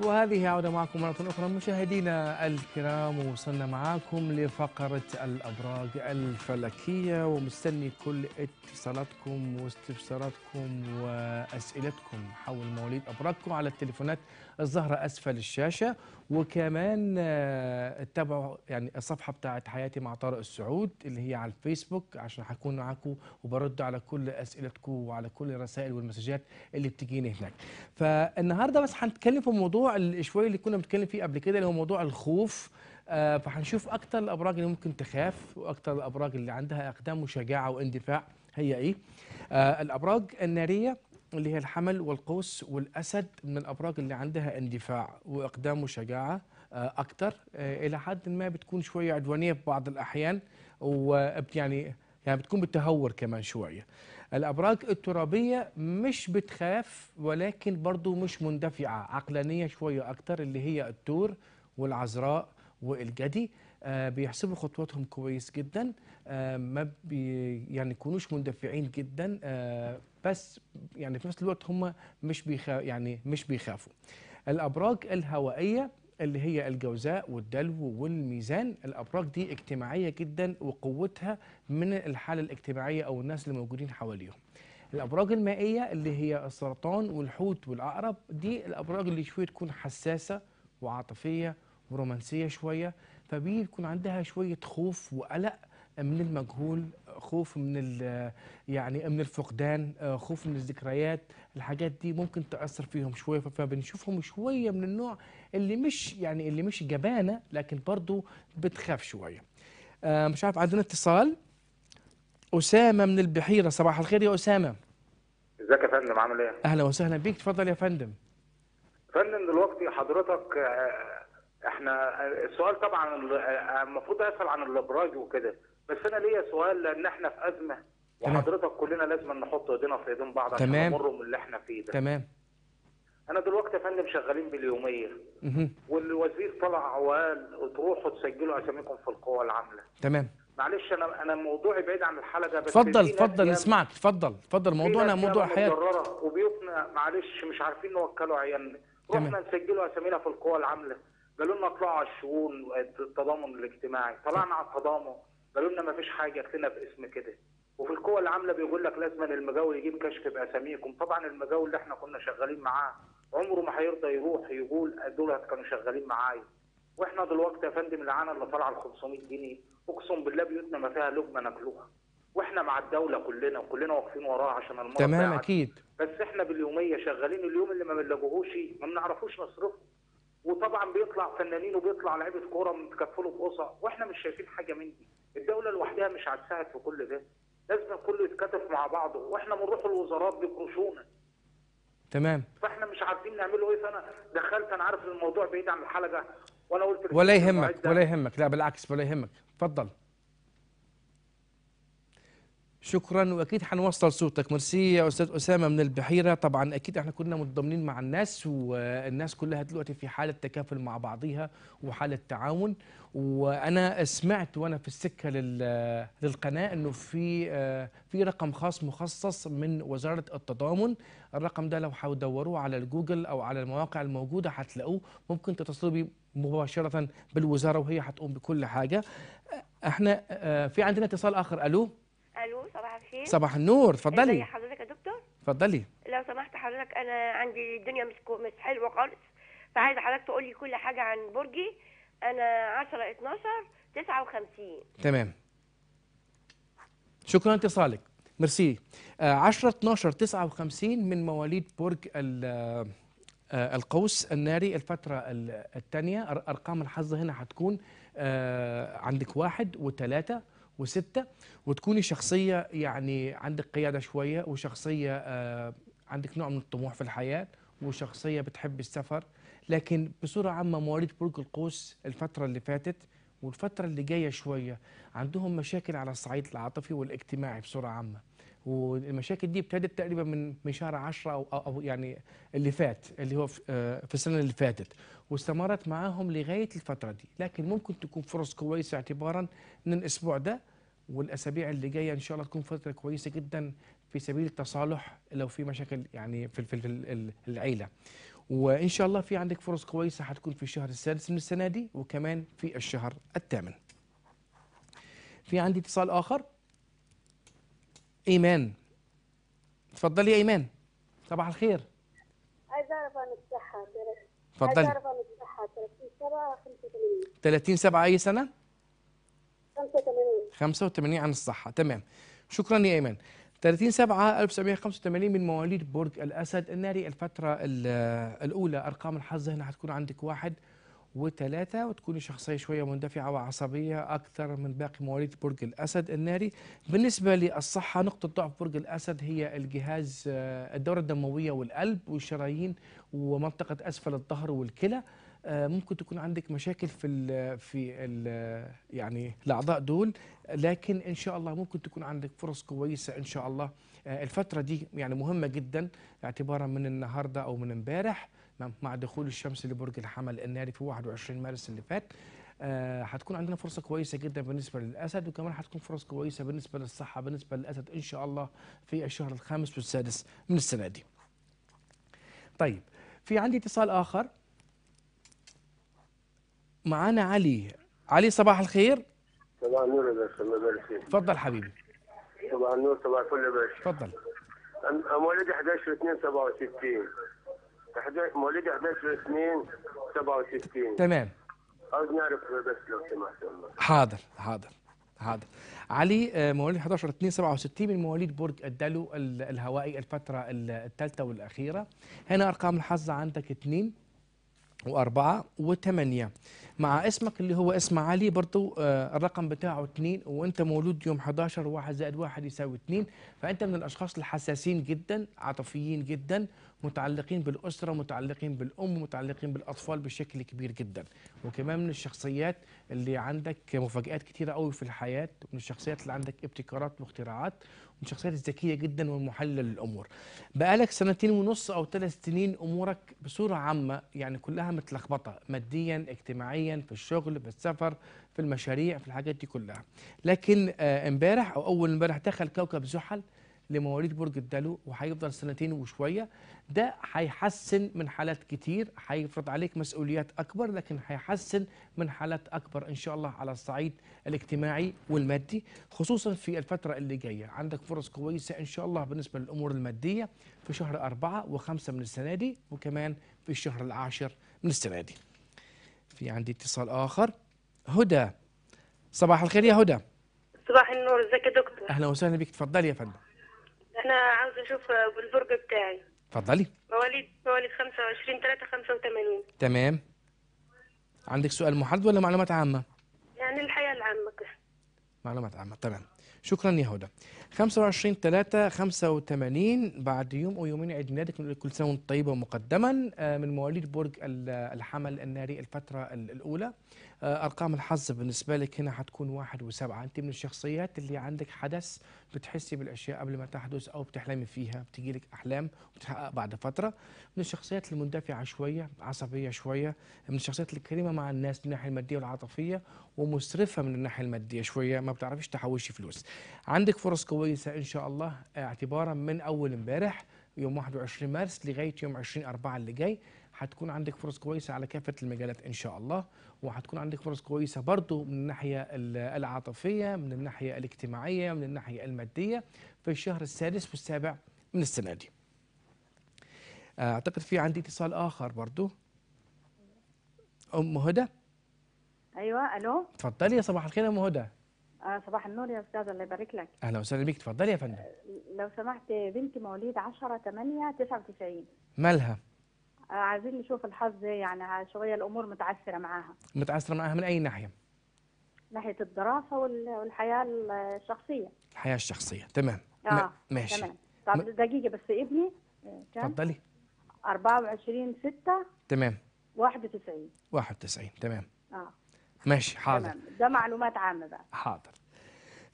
وهذه عودة معكم مرة أخرى مشاهدينا الكرام وصلنا معكم لفقرة الأبراج الفلكية ومستني كل اتصالاتكم واستفساراتكم وأسئلتكم حول مواليد أبراجكم على التليفونات الزهرة أسفل الشاشة وكمان آه، اتبعوا يعني الصفحة بتاعت حياتي مع طارق السعود اللي هي على الفيسبوك عشان هكون معاكم وبرد على كل أسئلتكم وعلى كل الرسائل والمسجات اللي بتجيني هناك فالنهاردة بس هنتكلم في موضوع شوية اللي كنا بنتكلم فيه قبل كده اللي هو موضوع الخوف آه، فهنشوف أكتر الأبراج اللي ممكن تخاف وأكتر الأبراج اللي عندها أقدام وشجاعة واندفاع هي إيه آه، الأبراج النارية اللي هي الحمل والقوس والأسد من الأبراج اللي عندها اندفاع وإقدام وشجاعة آه، اكثر آه، إلى حد ما بتكون شوية عدوانية في بعض الأحيان ويعني آه، يعني بتكون بالتهور كمان شوية الأبراج الترابية مش بتخاف ولكن برضو مش مندفعة عقلانية شوية اكثر اللي هي التور والعذراء والجدي آه، بيحسبوا خطواتهم كويس جدا آه، ما بي يعني يكونوش مندفعين جدا آه، بس يعني في نفس الوقت هم مش بيخا يعني مش بيخافوا الابراج الهوائيه اللي هي الجوزاء والدلو والميزان الابراج دي اجتماعيه جدا وقوتها من الحاله الاجتماعيه او الناس اللي موجودين حواليهم الابراج المائيه اللي هي السرطان والحوت والعقرب دي الابراج اللي شويه تكون حساسه وعاطفيه ورومانسيه شويه فبيكون عندها شويه خوف وقلق من المجهول خوف من يعني من الفقدان خوف من الذكريات الحاجات دي ممكن تاثر فيهم شويه فبنشوفهم شويه من النوع اللي مش يعني اللي مش جبانه لكن برضو بتخاف شويه آه، مش عارف عندنا اتصال اسامه من البحيره صباح الخير يا اسامه ازيك يا فندم عامل ايه اهلا وسهلا بيك تفضل يا فندم فندم دلوقتي حضرتك آه، احنا السؤال طبعا المفروض اسال عن الابراج وكده بس انا ليا سؤال لان احنا في ازمه وحضرتك كلنا لازم نحط ايدينا في ايدين بعض عشان نمر من اللي احنا فيه ده تمام انا دلوقتي يا فندم شغالين باليوميه والوزير طلع وقال تروحوا تسجلوا اساميكم في القوى العامله تمام معلش انا انا موضوعي بعيد عن الحلقه ده بس اتفضل اتفضل نسمعك اتفضل اتفضل موضوعنا موضوع حياتي وبيوتنا معلش مش عارفين نوكلوا عيالنا رحنا نسجلوا اسامينا في القوى العامله قالوا لنا اطلعوا على الشؤون التضامن الاجتماعي طلعنا على التضامن قالوا لنا ما فيش حاجه اكلنا باسم كده وفي القوى العامله بيقول لك لازم المجاول يجيب كشف باساميكم طبعا المجاول اللي احنا كنا شغالين معاه عمره ما هيرضى يروح يقول دول كانوا شغالين معايا واحنا دلوقتي يا فندم العانه اللي طالعه ال 500 جنيه اقسم بالله بيوتنا ما فيها لقمه ناكلوها واحنا مع الدوله كلنا وكلنا واقفين وراها عشان المرض تمام اكيد بس احنا باليوميه شغالين اليوم اللي ما بنلاقوهوش ما بنعرفوش نصرفه وطبعا بيطلع فنانين وبيطلع لعيبه كوره متكفلوا بقصة واحنا مش شايفين حاجه من دي الدوله لوحدها مش هتساعد في كل ده لازم كله يتكتف مع بعضه واحنا بنروح الوزارات بقروشونا تمام فاحنا مش عارفين نعمله ايه فانا دخلت انا عارف الموضوع بعيد عن الحلقه وانا قلت ولا يهمك ولا يهمك لا بالعكس ولا يهمك اتفضل شكرا واكيد حنوصل صوتك ميرسي يا استاذ اسامه من البحيره طبعا اكيد احنا كنا متضامنين مع الناس والناس كلها دلوقتي في حاله تكافل مع بعضيها وحاله تعاون وانا سمعت وانا في السكه للقناه انه في في رقم خاص مخصص من وزاره التضامن الرقم ده لو هتدوروه على الجوجل او على المواقع الموجوده هتلاقوه ممكن تتصلوا بيه مباشره بالوزاره وهي هتقوم بكل حاجه احنا في عندنا اتصال اخر الو الو صباح الخير صباح النور اتفضلي ازي حضرتك يا دكتور اتفضلي لو سمحت حضرتك انا عندي الدنيا مش مش حلوه خالص فعايزه حضرتك تقول لي كل حاجه عن برجي انا 10 12 59 تمام شكرا اتصالك ميرسي 10 12 59 من مواليد برج آه، القوس الناري الفترة الثانية أرقام الحظ هنا هتكون آه، عندك واحد وثلاثة وستة وتكوني شخصية يعني عندك قيادة شوية وشخصية آه، عندك نوع من الطموح في الحياة وشخصية بتحب السفر لكن بصورة عامة مواليد برج القوس الفترة اللي فاتت والفترة اللي جاية شوية عندهم مشاكل على الصعيد العاطفي والاجتماعي بصورة عامة والمشاكل دي ابتدت تقريبا من من شهر 10 او او يعني اللي فات اللي هو آه، في السنه اللي فاتت واستمرت معاهم لغايه الفتره دي لكن ممكن تكون فرص كويسه اعتبارا ان الاسبوع ده والاسابيع اللي جايه ان شاء الله تكون فتره كويسه جدا في سبيل التصالح لو في مشاكل يعني في في, في العيله وان شاء الله في عندك فرص كويسه هتكون في الشهر السادس من السنه دي وكمان في الشهر الثامن في عندي اتصال اخر ايمان اتفضلي يا ايمان صباح الخير عايز اعرف عن الصحه اتفضلي عايز اعرف عن الصحه 30 7 85 30 7 اي سنه 85 85 عن الصحه تمام شكرا يا ايمان 30 7 1985 من مواليد برج الاسد الناري الفتره الاولى ارقام الحظ هنا هتكون عندك واحد وثلاثة وتكوني شخصية شوية مندفعة وعصبية أكثر من باقي مواليد برج الأسد الناري بالنسبة للصحة نقطة ضعف برج الأسد هي الجهاز آه، الدورة الدموية والقلب والشرايين ومنطقة أسفل الظهر والكلى آه، ممكن تكون عندك مشاكل في الـ في الـ يعني الاعضاء دول لكن ان شاء الله ممكن تكون عندك فرص كويسه ان شاء الله آه، الفتره دي يعني مهمه جدا اعتبارا من النهارده او من امبارح نعم، مع دخول الشمس لبرج الحمل الناري في 21 مارس اللي فات هتكون آه عندنا فرصه كويسه جدا بالنسبه للاسد وكمان هتكون فرص كويسه بالنسبه للصحه بالنسبه للاسد ان شاء الله في الشهر الخامس والسادس من السنه دي. طيب في عندي اتصال اخر معانا علي علي صباح الخير صباح النور يا باشا الله يبارك فيك اتفضل حبيبي صباح النور صباح كل يا باشا اتفضل انا مواليد 11 2 67 مواليد 11 2 67 تمام عاوز نعرف بس لو سمحت والله حاضر حاضر حاضر علي آه، مواليد 11 2 67 من مواليد برج الدلو الهوائي الفتره الثالثه والاخيره هنا ارقام الحظ عندك 2 وأربعة وثمانية مع اسمك اللي هو اسم علي برضو آه، الرقم بتاعه اثنين وانت مولود يوم 11 1 زائد 1 يساوي 2 فانت من الاشخاص الحساسين جدا عاطفيين جدا متعلقين بالاسره متعلقين بالام متعلقين بالاطفال بشكل كبير جدا وكمان من الشخصيات اللي عندك مفاجات كثيره قوي في الحياه من الشخصيات اللي عندك ابتكارات واختراعات من الشخصيات الذكيه جدا والمحلله للامور بقالك سنتين ونص او ثلاث سنين امورك بصوره عامه يعني كلها متلخبطه ماديا اجتماعيا في الشغل في السفر في المشاريع في الحاجات دي كلها لكن آه، امبارح او اول امبارح دخل كوكب زحل لمواليد برج الدلو وهيفضل سنتين وشويه ده هيحسن من حالات كتير هيفرض عليك مسؤوليات اكبر لكن هيحسن من حالات اكبر ان شاء الله على الصعيد الاجتماعي والمادي خصوصا في الفتره اللي جايه عندك فرص كويسه ان شاء الله بالنسبه للامور الماديه في شهر أربعة وخمسة من السنه دي وكمان في الشهر العاشر من السنه دي في عندي اتصال اخر هدى صباح الخير يا هدى صباح النور ازيك يا دكتور اهلا وسهلا بك تفضلي يا فندم انا عاوز اشوف بالبرج بتاعي اتفضلي مواليد مواليد 25 3 85 تمام عندك سؤال محدد ولا معلومات عامه يعني الحياه العامه كده معلومات عامه تمام شكرا يا هدى 25 3 85 بعد يوم او يومين عيد ميلادك كل سنه وانت طيبه مقدما آه، من مواليد برج الحمل الناري الفتره الاولى آه، ارقام الحظ بالنسبه لك هنا هتكون واحد وسبعه انت من الشخصيات اللي عندك حدث بتحسي بالاشياء قبل ما تحدث او بتحلمي فيها بتجي لك احلام بتحقق بعد فتره من الشخصيات المندفعه شويه عصبيه شويه من الشخصيات الكريمه مع الناس من الناحيه الماديه والعاطفيه ومسرفه من الناحيه الماديه شويه ما بتعرفيش تحوشي فلوس عندك فرص كويسه ان شاء الله آه، اعتبارا من اول امبارح يوم 21 مارس لغايه يوم 20 4 اللي جاي هتكون عندك فرص كويسه على كافه المجالات ان شاء الله وهتكون عندك فرص كويسه برضو من الناحيه العاطفيه من الناحيه الاجتماعيه من الناحيه الماديه في الشهر السادس والسابع من السنه دي آه، اعتقد في عندي اتصال اخر برضو ام هدى ايوه الو تفضلي يا صباح الخير يا ام هدى آه صباح النور يا استاذ الله يبارك لك اهلا وسهلا بيك تفضلي يا فندم آه، لو سمحت بنتي مواليد 10 8 99 مالها؟ آه، عايزين نشوف الحظ إيه، يعني شويه الامور متعثره معاها متعثره معاها من اي ناحيه؟ ناحيه الدراسه والحياه الشخصيه الحياه الشخصيه تمام اه ماشي تمام طب دقيقه بس ابني آه، تفضلي 24 6 تمام 91 91 تمام اه ماشي حاضر ده معلومات عامه بقى حاضر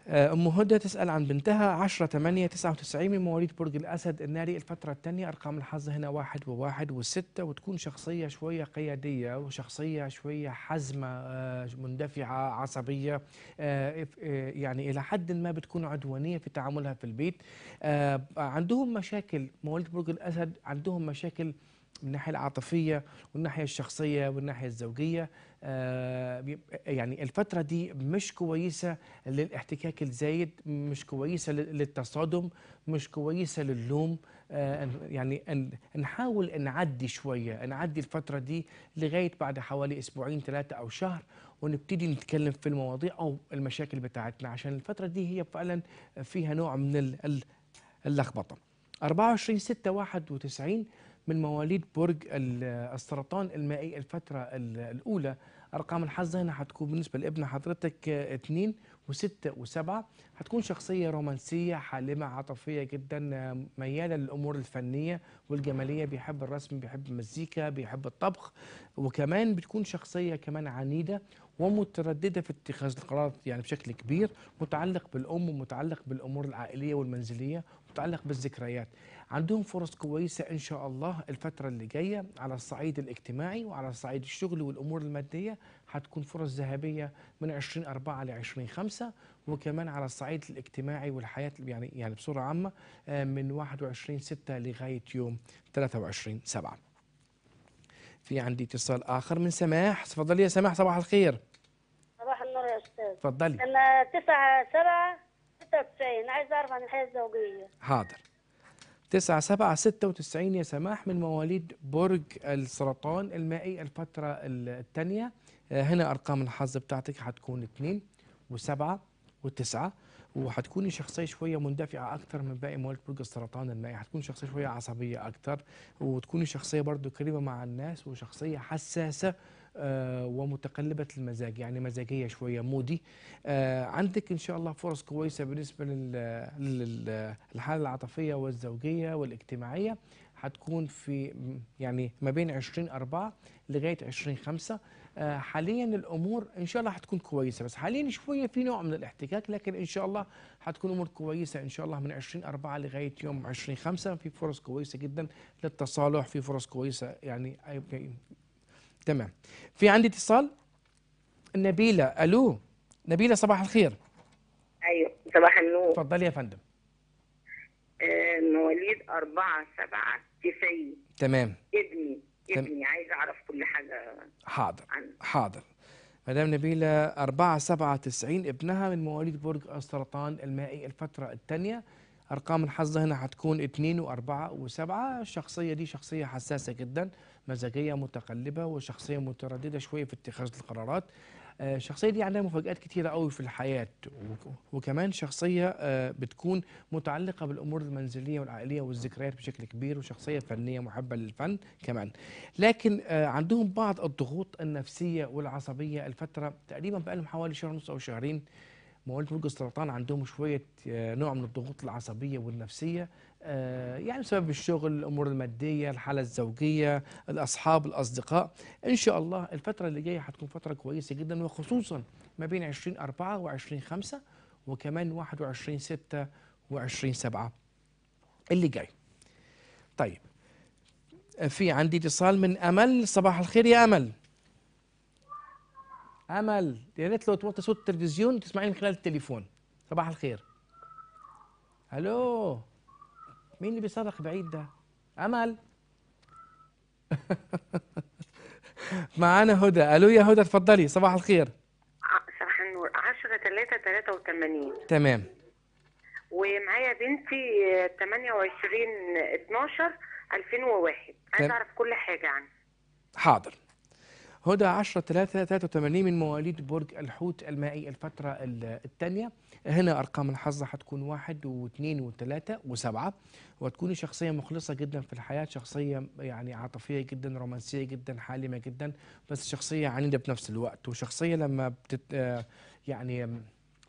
آه، أم هدى تسأل عن بنتها 10 8 99 من مواليد برج الأسد الناري الفترة الثانية أرقام الحظ هنا واحد وواحد وستة وتكون شخصية شوية قيادية وشخصية شوية حزمة آه، مندفعة عصبية آه، يعني إلى حد ما بتكون عدوانية في تعاملها في البيت عندهم مشاكل مواليد برج الأسد عندهم مشاكل من الناحية العاطفية والناحية الشخصية والناحية الزوجية آه، يعني الفترة دي مش كويسة للاحتكاك الزايد مش كويسة للتصادم مش كويسة للوم آه، يعني نحاول نعدي شوية نعدي الفترة دي لغاية بعد حوالي أسبوعين ثلاثة أو شهر ونبتدي نتكلم في المواضيع أو المشاكل بتاعتنا عشان الفترة دي هي فعلا فيها نوع من اللخبطة 24 6 91 من مواليد برج السرطان المائي الفترة الأولى أرقام الحظ هنا هتكون بالنسبة لابن حضرتك اثنين وستة وسبعة هتكون شخصية رومانسية حالمة عاطفية جدا ميالة للأمور الفنية والجمالية بيحب الرسم بيحب المزيكا بيحب الطبخ وكمان بتكون شخصية كمان عنيدة ومترددة في اتخاذ القرارات يعني بشكل كبير متعلق بالأم ومتعلق بالأمور العائلية والمنزلية تتعلق بالذكريات عندهم فرص كويسة إن شاء الله الفترة اللي جاية على الصعيد الاجتماعي وعلى الصعيد الشغل والأمور المادية هتكون فرص ذهبية من 20 أربعة ل 20 خمسة وكمان على الصعيد الاجتماعي والحياة يعني يعني بصورة عامة آه، من 21 ستة لغاية يوم 23 سبعة في عندي اتصال آخر من سماح تفضلي يا سماح صباح الخير صباح النور يا أستاذ تفضلي أنا 9 7 96 عايز اعرف عن الحياه الزوجيه حاضر 96 يا سماح من مواليد برج السرطان المائي الفتره الثانيه آه، هنا ارقام الحظ بتاعتك هتكون 2 و7 و9 وهتكوني شخصيه شويه مندفعه اكثر من باقي مواليد برج السرطان المائي هتكون شخصيه شويه عصبيه اكثر وتكوني شخصيه برضو كريمه مع الناس وشخصيه حساسه آه، ومتقلبه المزاج يعني مزاجيه شويه مودي آه، عندك ان شاء الله فرص كويسه بالنسبه للحاله العاطفيه والزوجيه والاجتماعيه هتكون في يعني ما بين 20 4 لغايه 20 5 آه، حاليا الامور ان شاء الله هتكون كويسه بس حاليا شويه في نوع من الاحتكاك لكن ان شاء الله هتكون امور كويسه ان شاء الله من 20 4 لغايه يوم 20 5 في فرص كويسه جدا للتصالح في فرص كويسه يعني تمام في عندي اتصال نبيلة الو نبيلة صباح الخير ايوه صباح النور تفضلي يا فندم آه، مواليد أربعة سبعة تسعين تمام ابني ابني عايز اعرف كل حاجه حاضر عنه. حاضر مدام نبيلة أربعة سبعة تسعين ابنها من مواليد برج السرطان المائي الفترة الثانية ارقام الحظ هنا هتكون 2 و4 و7 الشخصيه دي شخصيه حساسه جدا مزاجيه متقلبه وشخصيه متردده شويه في اتخاذ القرارات آه، الشخصيه دي عندها مفاجآت كتيرة قوي في الحياة وكمان شخصية آه، بتكون متعلقة بالأمور المنزلية والعائلية والذكريات بشكل كبير وشخصية فنية محبة للفن كمان لكن آه، عندهم بعض الضغوط النفسية والعصبية الفترة تقريبا بقالهم حوالي شهر ونص أو شهرين مواليد برج السرطان عندهم شويه آه، نوع من الضغوط العصبيه والنفسيه آه، يعني بسبب الشغل الامور الماديه الحاله الزوجيه الاصحاب الاصدقاء ان شاء الله الفتره اللي جايه هتكون فتره كويسه جدا وخصوصا ما بين 20 4 و20 5 وكمان 21 6 و20 7 اللي جاي طيب آه، في عندي اتصال من امل صباح الخير يا امل امل يا ريت لو توطي صوت التلفزيون وتسمعيني من خلال التليفون صباح الخير الو مين اللي بيصرخ بعيد ده امل معانا هدى الو يا هدى تفضلي صباح الخير صباح النور 10 3 83 تمام ومعايا بنتي 28 12 2001 عايز اعرف كل حاجه عنها حاضر هدى 10 3 83 من مواليد برج الحوت المائي الفترة الثانية هنا أرقام الحظ هتكون واحد واثنين وثلاثة وسبعة وتكوني شخصية مخلصة جدا في الحياة شخصية يعني عاطفية جدا رومانسية جدا حالمة جدا بس شخصية عنيدة بنفس الوقت وشخصية لما بتت آه، يعني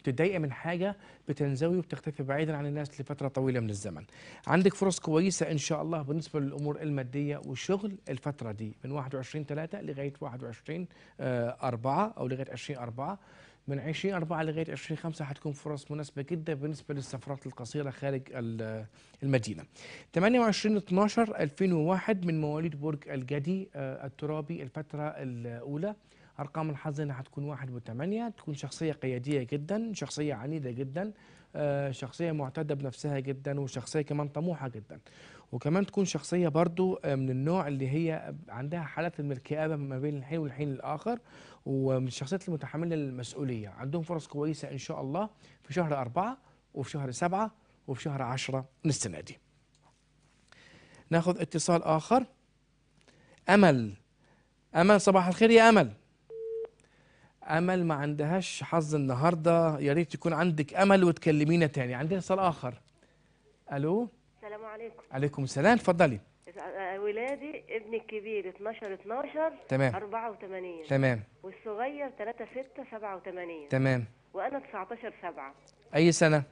بتتضايق من حاجه بتنزوي وبتختفي بعيدا عن الناس لفتره طويله من الزمن عندك فرص كويسه ان شاء الله بالنسبه للامور الماديه والشغل الفتره دي من 21 3 لغايه 21 4 آه، او لغايه 20 4 من 20 4 لغايه 20 5 هتكون فرص مناسبه جدا بالنسبه للسفرات القصيره خارج المدينه. 28 12 2001 من مواليد برج الجدي آه، الترابي الفتره الاولى ارقام الحظ حتكون واحد بثمانية تكون شخصيه قياديه جدا شخصيه عنيده جدا آه، شخصيه معتاده بنفسها جدا وشخصيه كمان طموحه جدا وكمان تكون شخصيه برضو آه، من النوع اللي هي عندها حالات من الكآبه ما بين الحين والحين الاخر ومن الشخصيات المتحمله للمسؤوليه عندهم فرص كويسه ان شاء الله في شهر أربعة وفي شهر سبعة وفي شهر عشرة من السنه دي ناخذ اتصال اخر امل امل صباح الخير يا امل امل ما عندهاش حظ النهارده يا ريت يكون عندك امل وتكلمينا تاني عندنا اتصال اخر الو السلام عليكم عليكم السلام اتفضلي ولادي ابني الكبير 12 12 تمام 84 تمام والصغير 3 6 87 تمام وانا 19 7 اي سنه؟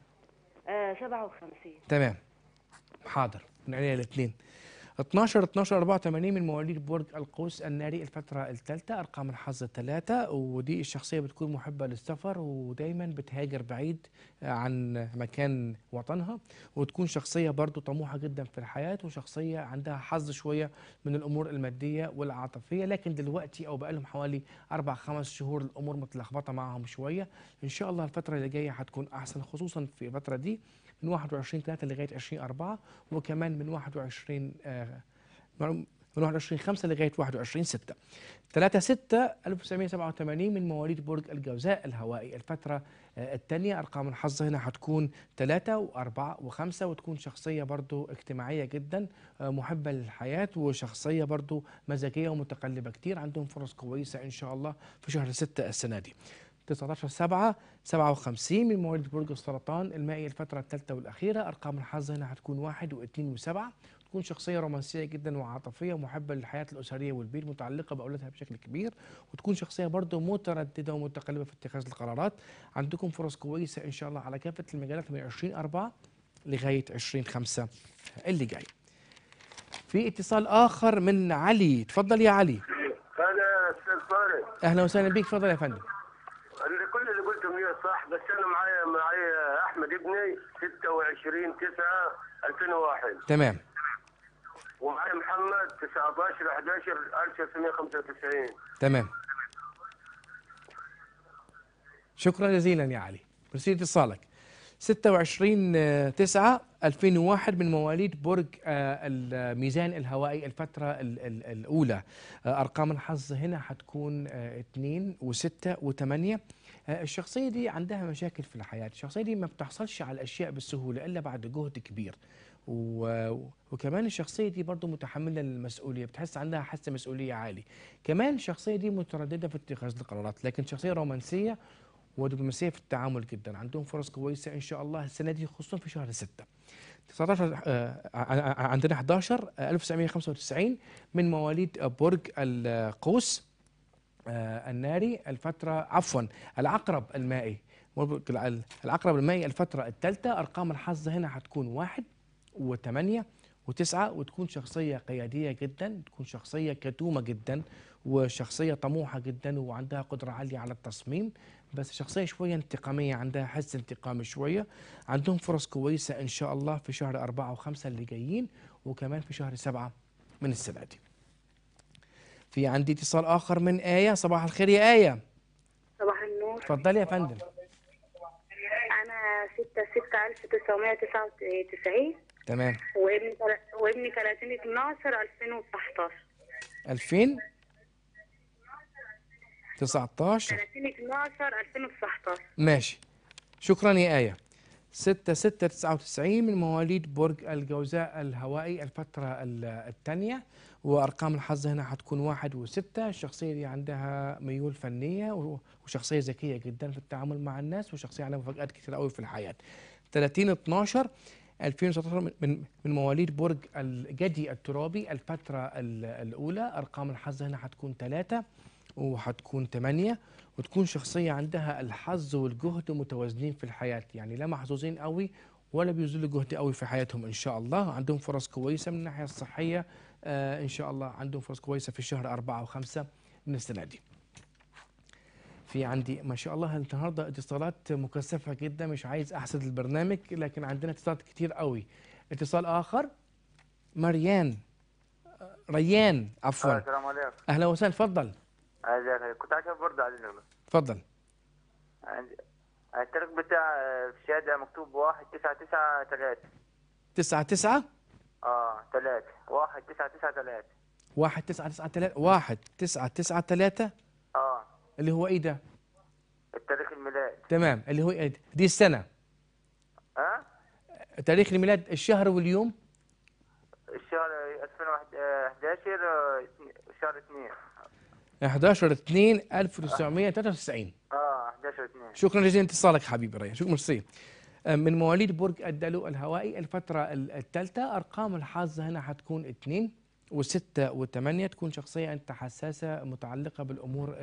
آه 57 تمام حاضر من عينيا الاثنين 12 12 84 من مواليد برج القوس الناري الفترة الثالثة أرقام الحظ الثلاثة ودي الشخصية بتكون محبة للسفر ودايما بتهاجر بعيد آه، عن مكان وطنها وتكون شخصية برضو طموحة جدا في الحياة وشخصية عندها حظ شوية من الأمور المادية والعاطفية لكن دلوقتي أو بقالهم حوالي أربع خمس شهور الأمور متلخبطة معهم شوية إن شاء الله الفترة اللي جاية هتكون أحسن خصوصا في الفترة دي من 21 3 لغايه 20 4 وكمان من 21 آه، من 21 5 لغايه 21 6 3 6 1987 من مواليد برج الجوزاء الهوائي الفتره آه، الثانيه ارقام الحظ هنا هتكون 3 و4 و5 وتكون شخصيه برضو اجتماعيه جدا آه، محبه للحياه وشخصيه برضو مزاجيه ومتقلبه كتير عندهم فرص كويسه ان شاء الله في شهر 6 السنه دي 19 7 57 من مواليد برج السرطان المائي الفترة الثالثة والأخيرة أرقام الحظ هنا هتكون واحد واثنين وسبعة تكون شخصية رومانسية جدا وعاطفية محبة للحياة الأسرية والبيت متعلقة بأولادها بشكل كبير وتكون شخصية برضه مترددة ومتقلبة في اتخاذ القرارات عندكم فرص كويسة إن شاء الله على كافة المجالات من 20 4 لغاية 20 5 اللي جاي في اتصال آخر من علي تفضل يا علي أهلا أستاذ فارس أهلا وسهلا بك تفضل يا فندم معي احمد ابني 26 9 2001 تمام ومعي محمد 19 11 1995 تمام شكرا جزيلا يا علي ميرسي اتصالك 26 9 2001 من مواليد برج آه، الميزان الهوائي الفترة الأولى آه، أرقام الحظ هنا حتكون 2 و6 و8 آه، الشخصية دي عندها مشاكل في الحياة الشخصية دي ما بتحصلش على الأشياء بالسهولة إلا بعد جهد كبير و... وكمان الشخصية دي برضو متحملة للمسؤولية بتحس عندها حس مسؤولية عالي كمان الشخصية دي مترددة في اتخاذ القرارات لكن شخصية رومانسية ودبلوماسية في التعامل جدا عندهم فرص كويسة إن شاء الله السنة دي خصوصا في شهر ستة آه، عندنا 11 1995 آه، من مواليد برج القوس آه، الناري الفترة عفوا العقرب المائي العقرب المائي الفترة الثالثة أرقام الحظ هنا هتكون واحد وثمانية وتسعة وتكون شخصية قيادية جدا تكون شخصية كتومة جدا وشخصية طموحة جدا وعندها قدرة عالية على التصميم بس شخصية شوية انتقامية عندها حس انتقامي شوية عندهم فرص كويسة إن شاء الله في شهر أربعة وخمسة اللي جايين وكمان في شهر سبعة من السنة دي في عندي اتصال آخر من آية صباح الخير يا آية صباح النور اتفضلي يا فندم أنا 6 6 1999 تمام وابني وابني 30 12 2019 2000 19 30 12 2019 ماشي شكرا يا آية 6 6 99 من مواليد برج الجوزاء الهوائي الفترة الثانية وأرقام الحظ هنا حتكون واحد وستة الشخصية دي عندها ميول فنية وشخصية ذكية جدا في التعامل مع الناس وشخصية عندها مفاجآت كثيرة قوي في الحياة 30 12 2019 من من مواليد برج الجدي الترابي الفترة الأولى أرقام الحظ هنا هتكون ثلاثة وهتكون ثمانية وتكون شخصية عندها الحظ والجهد متوازنين في الحياة يعني لا محظوظين قوي ولا بيبذلوا جهد قوي في حياتهم إن شاء الله عندهم فرص كويسة من الناحية الصحية آه، إن شاء الله عندهم فرص كويسة في شهر أربعة وخمسة من السنة دي في عندي ما شاء الله النهاردة اتصالات مكثفة جدا مش عايز أحسد البرنامج لكن عندنا اتصالات كتير قوي اتصال آخر مريان آه، ريان عفوا السلام عليكم أهلا وسهلا اتفضل كنت عايز برضه على النعمه اتفضل التاريخ بتاع الشهاده آه، مكتوب 1 9 9 3 9 9 اه 3 1 9 9 3 1 9 9 3 1 9 9 3 اه اللي هو ايه ده؟ التاريخ الميلاد تمام اللي هو إيه دي السنه ها؟ أه؟ تاريخ الميلاد الشهر واليوم الشهر 2011 آه، آه، شهر 2 11 2 1993 اه 11 2 شكرا جزيلا اتصالك حبيبي ريان شكرا ميرسي من مواليد برج الدلو الهوائي الفترة الثالثة أرقام الحظ هنا حتكون اثنين وستة وثمانية تكون شخصية أنت حساسة متعلقة بالأمور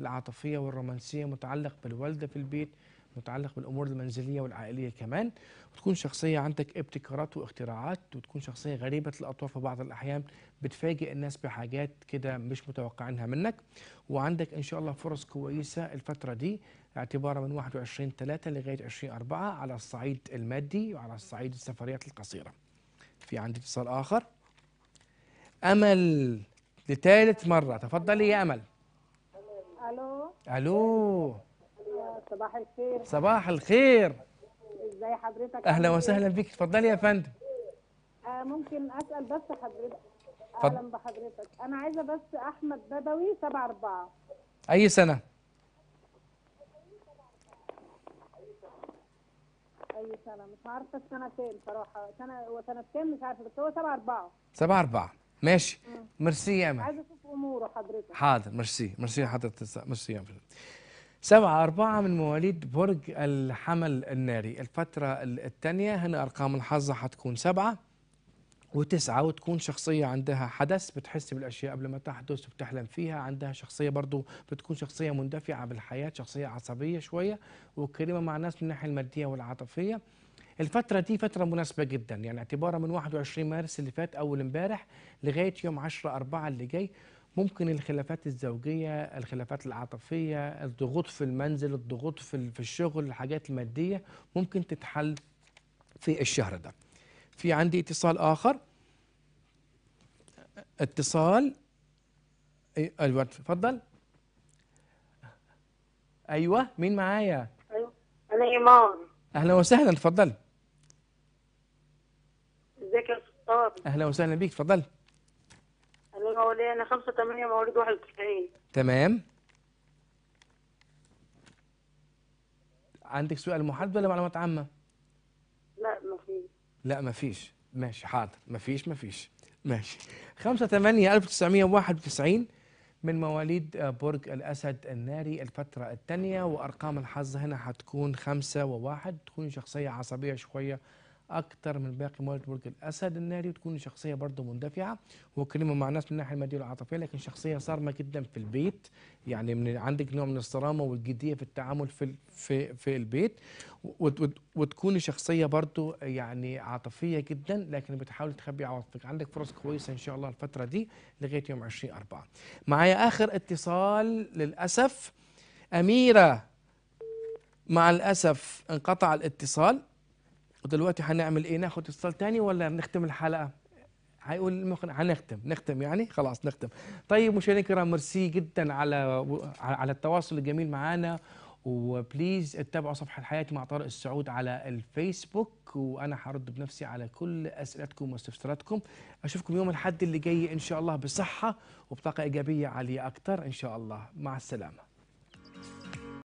العاطفية والرومانسية متعلق بالوالدة في البيت متعلق بالامور المنزليه والعائليه كمان وتكون شخصيه عندك ابتكارات واختراعات وتكون شخصيه غريبه الاطوار في بعض الاحيان بتفاجئ الناس بحاجات كده مش متوقعينها منك وعندك ان شاء الله فرص كويسه الفتره دي اعتبارا من 21 3 لغايه 20 4 على الصعيد المادي وعلى الصعيد السفريات القصيره في عندي اتصال اخر امل لثالث مره تفضلي يا امل الو الو صباح الخير صباح الخير ازي حضرتك اهلا وسهلا بيك اتفضلي يا فندم آه ممكن اسال بس حضرتك اهلا بحضرتك انا عايزه بس احمد بدوي 7 4 اي سنه اي سنه مش عارفه السنه فين صراحه سنه وسنتين مش عارفه بس هو 7 4 7 4 ماشي مم. ميرسي يا امل عايزه اشوف اموره حضرتك حاضر ميرسي ميرسي حضرتك ميرسي يا امل سبعة أربعة من مواليد برج الحمل الناري الفترة الثانية هنا أرقام الحظ هتكون سبعة وتسعة وتكون شخصية عندها حدث بتحس بالأشياء قبل ما تحدث وبتحلم فيها عندها شخصية برضو بتكون شخصية مندفعة بالحياة شخصية عصبية شوية وكريمة مع الناس من الناحية المادية والعاطفية الفترة دي فترة مناسبة جدا يعني اعتبارها من 21 مارس اللي فات أول امبارح لغاية يوم 10 4 اللي جاي ممكن الخلافات الزوجية الخلافات العاطفية الضغوط في المنزل الضغوط في, في الشغل الحاجات المادية ممكن تتحل في الشهر ده في عندي اتصال آخر اتصال ايوه اتفضل ايوه مين معايا ايوه انا ايمان اهلا وسهلا اتفضل ازيك يا استاذ اهلا وسهلا بيك اتفضل مواليد أنا 5 8 مواليد 91 تمام عندك سؤال محدد ولا معلومات عامة؟ لا ما فيش لا ما فيش ماشي حاضر ما فيش ما فيش ماشي 5 8 1991 من مواليد آه، برج الأسد الناري الفترة الثانية وأرقام الحظ هنا 5 خمسة وواحد تكون شخصية عصبية شوية اكتر من باقي مواليد برج الاسد الناري وتكون شخصيه برضه مندفعه وكريمه مع الناس من الناحيه الماديه والعاطفيه لكن شخصيه صارمه جدا في البيت يعني من عندك نوع من الصرامه والجديه في التعامل في في في البيت وتكوني شخصيه برضه يعني عاطفيه جدا لكن بتحاولي تخبي عواطفك عندك فرص كويسه ان شاء الله الفتره دي لغايه يوم 20 4 معايا اخر اتصال للاسف اميره مع الاسف انقطع الاتصال ودلوقتي هنعمل ايه ناخد اتصال تاني ولا نختم الحلقه هيقول المخرج هنختم نختم يعني خلاص نختم طيب مشاهدينا الكرام ميرسي جدا على على التواصل الجميل معانا وبليز اتبعوا صفحه حياتي مع طارق السعود على الفيسبوك وانا هرد بنفسي على كل اسئلتكم واستفساراتكم اشوفكم يوم الاحد اللي جاي ان شاء الله بصحه وبطاقه ايجابيه عاليه اكتر ان شاء الله مع السلامه